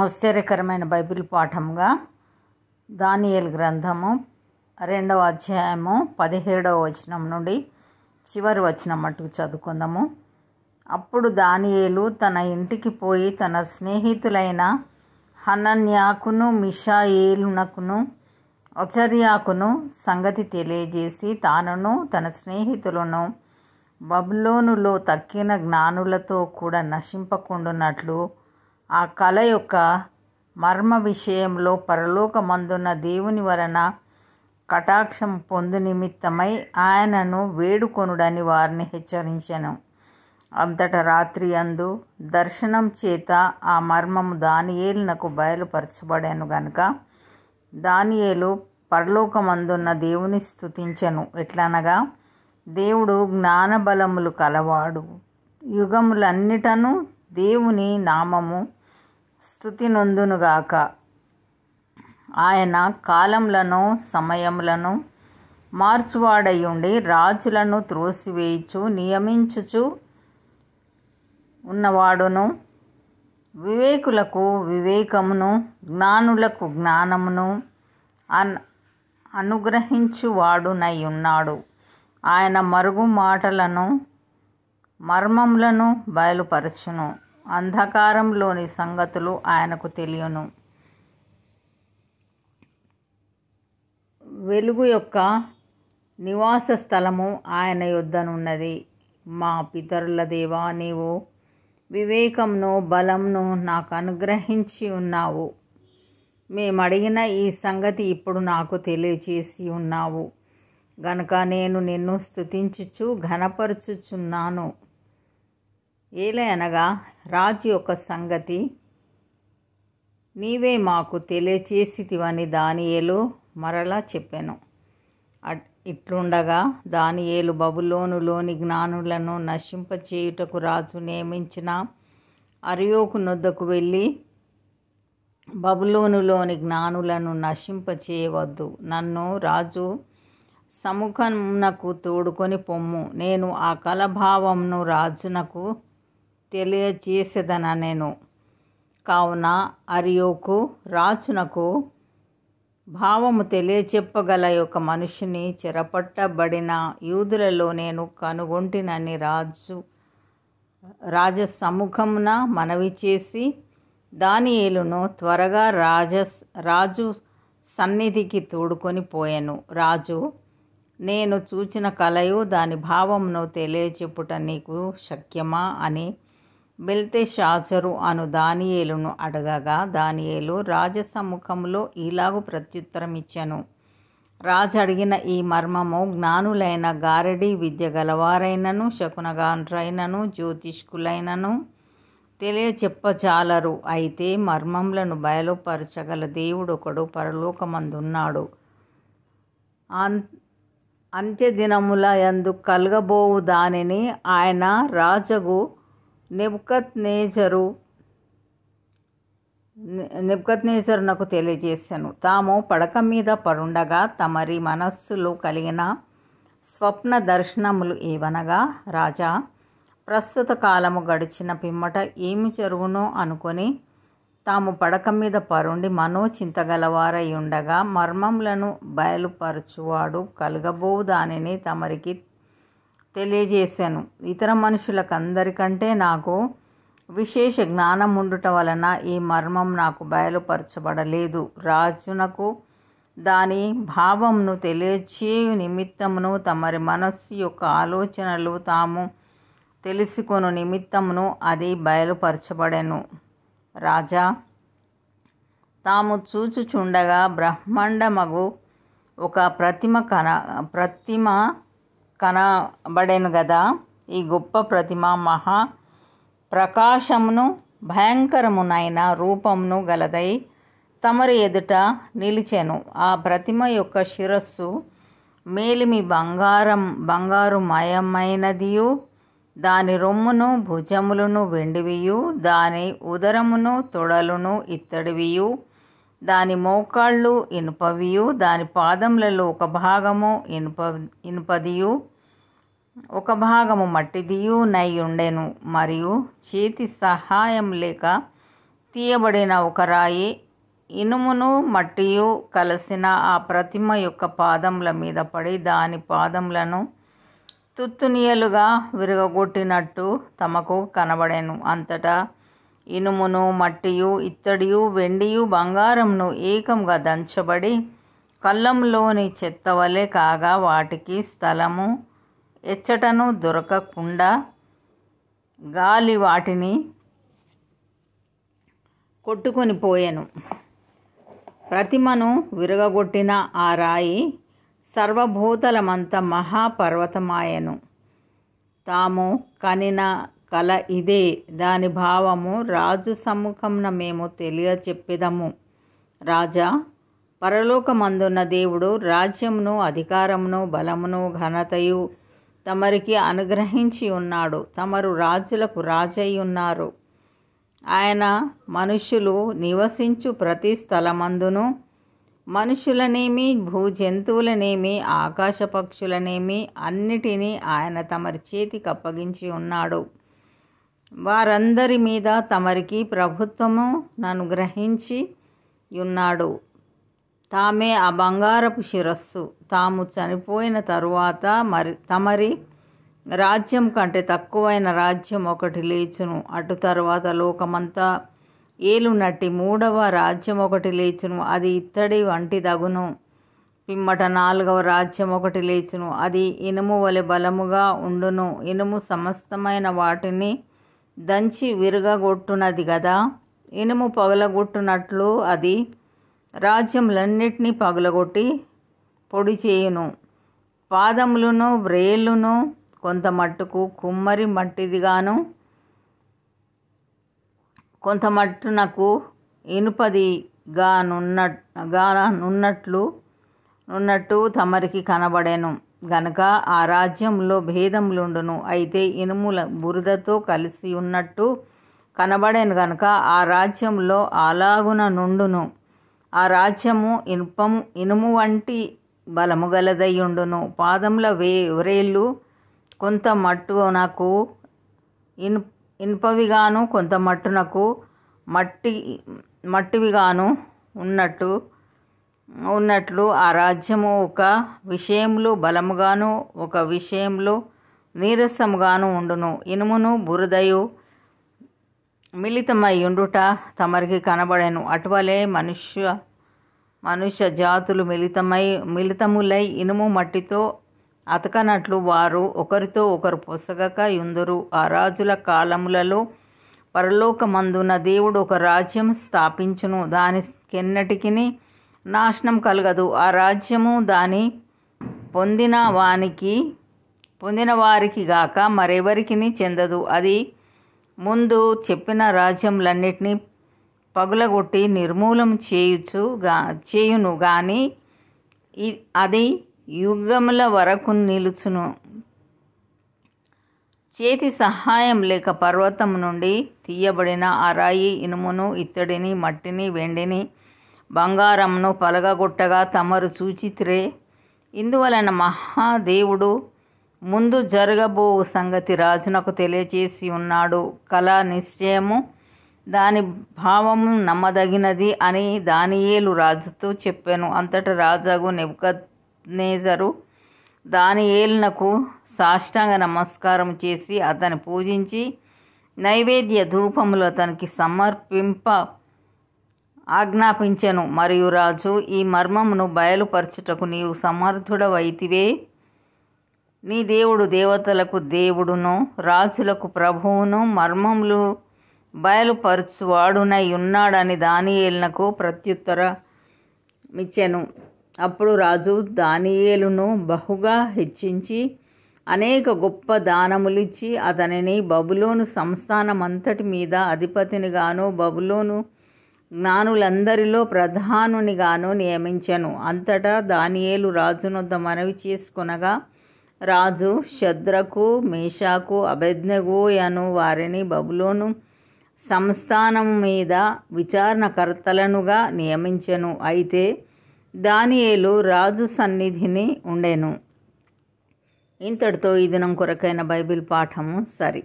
ఆశ్చర్యకరమైన బైబిల్ పాఠంగా దానియల్ గ్రంథము రెండవ అధ్యాయము పదిహేడవ వచనం నుండి చివరి వచనం మట్టుకు చదువుకుందాము అప్పుడు దానియేలు తన ఇంటికి పోయి తన స్నేహితులైన హనన్యాకును మిషాయేలునకును అచర్యాకును సంగతి తెలియజేసి తానును తన స్నేహితులను బబులోనులో తక్కిన జ్ఞానులతో కూడా నశింపకుండున్నట్లు ఆ కళ యొక్క మర్మ విషయంలో పరలోకమందున్న దేవుని వలన కటాక్షం పొందు నిమిత్తమై ఆయనను వేడుకొనుడని వారిని హెచ్చరించను అంతట రాత్రి అందు దర్శనం చేత ఆ మర్మము దానియేలునకు బయలుపరచబడాను గనుక దానియేలు పరలోకమందున్న దేవుని స్థుతించెను ఎట్లనగా దేవుడు జ్ఞానబలములు కలవాడు యుగములన్నిటను దేవుని నామము స్థుతి నొందునుగాక ఆయన కాలములను సమయములను మార్చువాడయుండి రాజులను త్రోసివేయచు నియమించుచు ఉన్నవాడును వివేకులకు వివేకమును జ్ఞానులకు జ్ఞానమును అన్ అనుగ్రహించువాడునై ఉన్నాడు ఆయన మరుగు మాటలను మర్మములను బయలుపరచును అంధకారంలోని సంగతులు ఆయనకు తెలియను వెలుగు యొక్క నివాస స్థలము ఆయన యుద్ధనున్నది మా పితరుల దేవా నీవు వివేకంను బలంను నాకు అనుగ్రహించి ఉన్నావు మేమడిగిన ఈ సంగతి ఇప్పుడు నాకు తెలియచేసి ఉన్నావు గనక నేను నిన్ను స్థుతించుచు ఘనపరచుచున్నాను అనగా రాజు యొక్క సంగతి నీవే మాకు తెలియచేసివని దానియేలు మరలా చెప్పాను ఇట్లుండగా దానియేలు బబులోనులోని జ్ఞానులను నశింపచేయుటకు రాజు నియమించిన అరియోకు నొద్దకు వెళ్ళి బబులోనులోని జ్ఞానులను నశింపచేయవద్దు నన్ను రాజు సముఖమునకు తోడుకొని పొమ్ము నేను ఆ కలభావంను రాజునకు తెలియజేసేదన నేను కావున అరియోకు రాజునకు భావము తెలియచెప్పగల ఒక మనిషిని చెరపట్టబడిన యూదులలో నేను కనుగొంటినని రాజు రాజ సముఖమున మనవి చేసి దానియేలును త్వరగా రాజ రాజు సన్నిధికి తోడుకొని పోయాను రాజు నేను చూచిన కలయు దాని భావమును తెలియచెప్పుట నీకు శక్యమా అని బెల్తెషాజరు అను దానియేలును అడగగా దానియేలు రాజసముఖంలో ఇలాగు ఇచ్చాను రాజు అడిగిన ఈ మర్మము జ్ఞానులైన గారడి విద్య గలవారైనను శకునగాండ్రైనను జ్యోతిష్కులైనను తెలియచెప్పచాలరు అయితే మర్మములను బయలుపరచగల దేవుడొకడు పరలోకమందున్నాడు అన్ అంత్యదినముల యందు కలగబోవు దానిని ఆయన రాజగు నేజరు నాకు తెలియజేశాను తాము పడక మీద పడుండగా తమరి మనస్సులో కలిగిన స్వప్న దర్శనములు ఏవనగా రాజా ప్రస్తుత కాలము గడిచిన పిమ్మట ఏమి జరుగునో అనుకొని తాము పడక మీద పరుండి మనోచింతగలవారై ఉండగా మర్మములను బయలుపరచువాడు కలగబో దానిని తమరికి తెలియజేశాను ఇతర మనుషులకందరికంటే నాకు విశేష జ్ఞానం ఉండటం వలన ఈ మర్మం నాకు బయలుపరచబడలేదు రాజునకు దాని భావంను తెలియచే నిమిత్తమును తమరి మనస్సు యొక్క ఆలోచనలు తాము తెలుసుకొను నిమిత్తమును అది బయలుపరచబడెను రాజా తాము చూచుచుండగా బ్రహ్మాండమగు ఒక ప్రతిమ కన ప్రతిమ కనబడెను గదా ఈ గొప్ప ప్రతిమ మహా ప్రకాశమును భయంకరమునైన రూపమును గలదై తమరు ఎదుట నిలిచెను ఆ ప్రతిమ యొక్క శిరస్సు మేలిమి బంగారం బంగారు మయమైనదియు దాని రొమ్మును భుజములను వెండివియు దాని ఉదరమును తొడలును ఇత్తడివియు దాని మోకాళ్ళు ఇనుపవియు దాని పాదములలో ఒక భాగము ఇనుప ఇనుపదియు ఒక భాగము మట్టిదియు నై ఉండెను మరియు చేతి సహాయం లేక తీయబడిన ఒక రాయి ఇనుమును మట్టియు కలిసిన ఆ ప్రతిమ యొక్క పాదముల మీద పడి దాని పాదములను తుత్తునియలుగా విరగొట్టినట్టు తమకు కనబడెను అంతటా ఇనుమును మట్టియు ఇత్తడియు వెండియు బంగారంను ఏకంగా దంచబడి కళ్ళంలోని చెత్త వలె కాగా వాటికి స్థలము ఎచ్చటను దొరకకుండా గాలి వాటిని కొట్టుకొని పోయెను ప్రతిమను విరగగొట్టిన ఆ రాయి సర్వభూతలమంత మహాపర్వతమాయను తాము కనిన కల ఇదే దాని భావము రాజు సమ్ముఖంన మేము చెప్పిదము రాజా పరలోకమందున్న దేవుడు రాజ్యమును అధికారమును బలమును ఘనతయు తమరికి అనుగ్రహించి ఉన్నాడు తమరు రాజులకు రాజై ఉన్నారు ఆయన మనుషులు నివసించు ప్రతి స్థలమందును మనుషులనేమి భూజంతువులనేమి ఆకాశ పక్షులనేమి అన్నిటినీ ఆయన తమరి చేతికి అప్పగించి ఉన్నాడు వారందరి మీద తమరికి ప్రభుత్వము గ్రహించి ఉన్నాడు తామే ఆ బంగారపు శిరస్సు తాము చనిపోయిన తరువాత మరి తమరి రాజ్యం కంటే తక్కువైన రాజ్యం ఒకటి లేచును అటు తరువాత లోకమంతా ఏలునట్టి మూడవ రాజ్యం ఒకటి లేచును అది ఇత్తడి వంటి దగును పిమ్మట నాలుగవ రాజ్యం ఒకటి లేచును అది ఇనుము వలె బలముగా ఉండును ఇనుము సమస్తమైన వాటిని దంచి విరగగొట్టునది కదా ఇనుము పగలగొట్టునట్లు అది రాజ్యములన్నిటినీ పగలగొట్టి పొడి చేయును పాదములను వ్రేళ్ళును కొంత మట్టుకు కుమ్మరి మట్టిదిగాను కొంత మట్టునకు గా గానున్నట్లు ఉన్నట్టు తమరికి కనబడెను గనక ఆ రాజ్యంలో భేదములుండును అయితే ఇనుముల బురదతో కలిసి ఉన్నట్టు కనబడేను గనక ఆ రాజ్యంలో అలాగున నుండును ఆ రాజ్యము ఇనుపము ఇనుము వంటి బలము గలదయ్యుండును పాదముల వే వరేళ్ళు కొంత మట్టునకు ఇను ఇనుపవిగాను కొంత మట్టునకు మట్టి మట్టివిగాను ఉన్నట్టు ఉన్నట్లు ఆ రాజ్యము ఒక విషయంలో బలముగాను ఒక విషయంలో నీరసముగాను ఉండును ఇనుమును బురదయు ఉండుట తమరికి కనబడెను అటువలే మనుష్య మనుష్య జాతులు మిళితమై మిళితములై ఇనుము మట్టితో అతకనట్లు వారు ఒకరితో ఒకరు పొసగక యుందురు ఆ రాజుల కాలములలో పరలోకమందున దేవుడు ఒక రాజ్యం స్థాపించును దాని కెన్నటికిని నాశనం కలగదు ఆ రాజ్యము దాని పొందిన వానికి పొందిన వారికి గాక మరెవరికిని చెందదు అది ముందు చెప్పిన రాజ్యములన్నిటినీ పగులగొట్టి నిర్మూలం చేయుచు గా చేయును కానీ అది యుగముల వరకు నిలుచును చేతి సహాయం లేక పర్వతం నుండి తీయబడిన ఆ రాయి ఇనుమును ఇత్తడిని మట్టిని వెండిని బంగారంను పలగగొట్టగా తమరు చూచిత్రే ఇందువలన మహాదేవుడు ముందు జరగబో సంగతి రాజునకు తెలియచేసి ఉన్నాడు కళా నిశ్చయము దాని భావము నమ్మదగినది అని దానియేలు రాజుతో చెప్పాను అంతట రాజాగు నెబ్కనేజరు దానియేలునకు సాష్టాంగ నమస్కారం చేసి అతను పూజించి నైవేద్య ధూపములు అతనికి సమర్పింప ఆజ్ఞాపించెను మరియు రాజు ఈ మర్మమును బయలుపరచుటకు నీవు సమర్థుడవైతివే నీ దేవుడు దేవతలకు దేవుడును రాజులకు ప్రభువును మర్మములు బయలుపరచువాడునై ఉన్నాడని దానియేలునకు ప్రత్యుత్తర మిచ్చెను అప్పుడు రాజు దానియేలును బహుగా హెచ్చించి అనేక గొప్ప దానములిచ్చి అతనిని బబులోను సంస్థానమంతటి మీద అధిపతినిగాను బబులోను జ్ఞానులందరిలో ప్రధానునిగాను నియమించెను అంతటా దానియేలు రాజునొద్ద మనవి చేసుకొనగా రాజు శద్రకు మేషాకు అభెజ్ఞగోయను వారిని బబులోను సంస్థానం మీద విచారణకర్తలనుగా నియమించెను అయితే దానియేలు రాజు సన్నిధిని ఉండెను ఇంతటితో ఈ దినం కొరకైన బైబిల్ పాఠము సరి